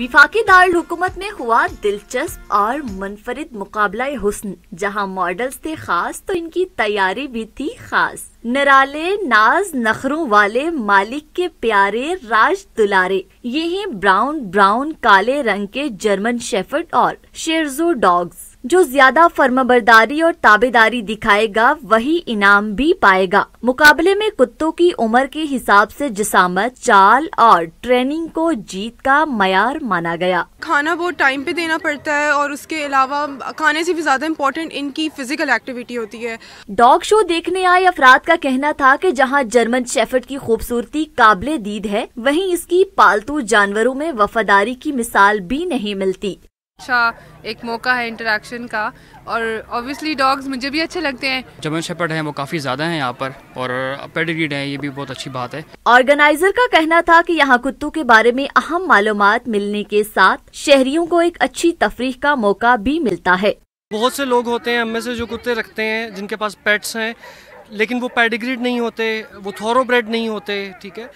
विफाकी दारकूमत में हुआ दिलचस्प और मुनफरद मुकाबला हुस्न जहां मॉडल्स थे खास तो इनकी तैयारी भी थी खास नराले नाज नखरों वाले मालिक के प्यारे राज दुलारे ये हैं ब्राउन ब्राउन काले रंग के जर्मन शेफर्ड और शेरजो डॉग्स जो ज्यादा फर्मबरदारी और ताबेदारी दिखाएगा वही इनाम भी पाएगा मुकाबले में कुत्तों की उम्र के हिसाब से जिसामत चाल और ट्रेनिंग को जीत का मैार माना गया खाना बहुत टाइम पे देना पड़ता है और उसके अलावा खाने से भी ज्यादा इम्पोर्टेंट इनकी फिजिकल एक्टिविटी होती है डॉग शो देखने आए अफराद का कहना था की जहाँ जर्मन शेफर्ड की खूबसूरती काबिल दीद है वही इसकी पालतू जानवरों में वफादारी की मिसाल भी नहीं मिलती अच्छा एक मौका है इंटरेक्शन का और ऑब्वियसली डॉग्स मुझे भी अच्छे लगते हैं जर्मन शेपर्ड हैं वो काफ़ी ज़्यादा हैं यहाँ पर और पेडिग्रीड हैं ये भी बहुत अच्छी बात है ऑर्गेनाइजर का कहना था कि यहाँ कुत्तों के बारे में अहम मालूम मिलने के साथ शहरियों को एक अच्छी तफरी का मौका भी मिलता है बहुत से लोग होते हैं हम में से जो कुत्ते रखते हैं जिनके पास पेट्स हैं लेकिन वो पेडिग्रीड नहीं होते वो थोरो ब्रेड नहीं होते ठीक है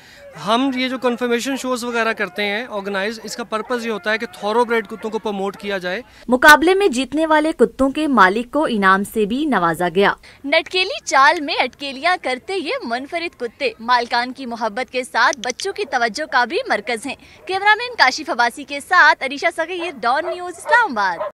हम ये जो कन्फर्मेशन शोज वगैरह करते हैं ऑर्गेनाइज इसका पर्पज ये होता है कि थोरो ब्रेड कुत्तों को प्रमोट किया जाए मुकाबले में जीतने वाले कुत्तों के मालिक को इनाम से भी नवाजा गया नटकेली चाल में अटकेलियां करते ये मुनफरिद कुत्ते मालकान की मोहब्बत के साथ बच्चों की तवज्जो का भी मरकज है कैमरामैन काशिफ अबासी के साथ अरीशा सगैर डॉन न्यूज इस्लामाबाद